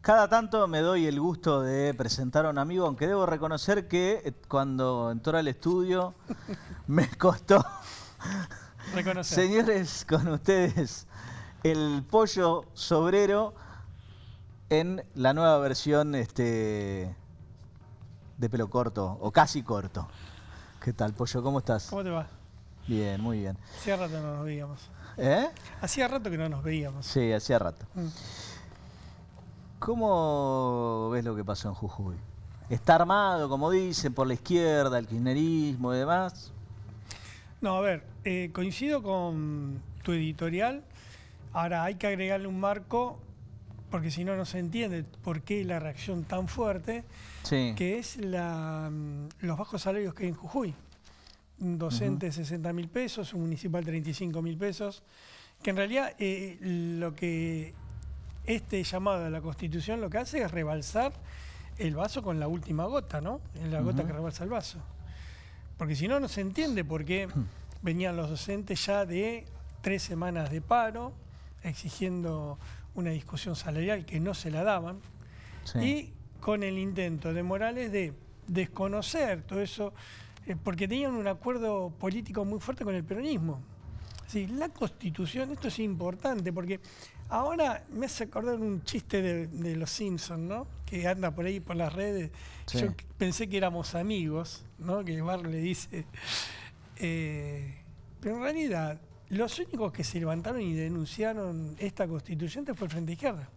Cada tanto me doy el gusto de presentar a un amigo, aunque debo reconocer que eh, cuando entró al estudio me costó. Reconocer. Señores, con ustedes, el pollo sobrero en la nueva versión este, de pelo corto, o casi corto. ¿Qué tal, pollo? ¿Cómo estás? ¿Cómo te va? Bien, muy bien. Hacía rato no nos veíamos. ¿Eh? Hacía rato que no nos veíamos. Sí, hacía rato. Mm. ¿Cómo ves lo que pasó en Jujuy? ¿Está armado, como dicen, por la izquierda, el kirchnerismo y demás? No, a ver, eh, coincido con tu editorial. Ahora hay que agregarle un marco, porque si no, no se entiende por qué la reacción tan fuerte, que es mm, los bajos salarios que hay en Jujuy. Un docente 60 mil pesos, un municipal 35 mil pesos, que en realidad eh, lo que este llamado a la Constitución lo que hace es rebalsar el vaso con la última gota, ¿no? La gota que rebalsa el vaso. Porque si no, no se entiende por qué venían los docentes ya de tres semanas de paro, exigiendo una discusión salarial que no se la daban, y con el intento de Morales de desconocer todo eso, eh, porque tenían un acuerdo político muy fuerte con el peronismo. Sí, la constitución, esto es importante porque ahora me hace acordar un chiste de, los Simpsons, ¿no? Que anda por ahí por las redes. Yo pensé que éramos amigos, ¿no? Que barrio le dice. Eh, pero en realidad, los únicos que se levantaron y denunciaron esta constituyente fue el Frente Izquierda.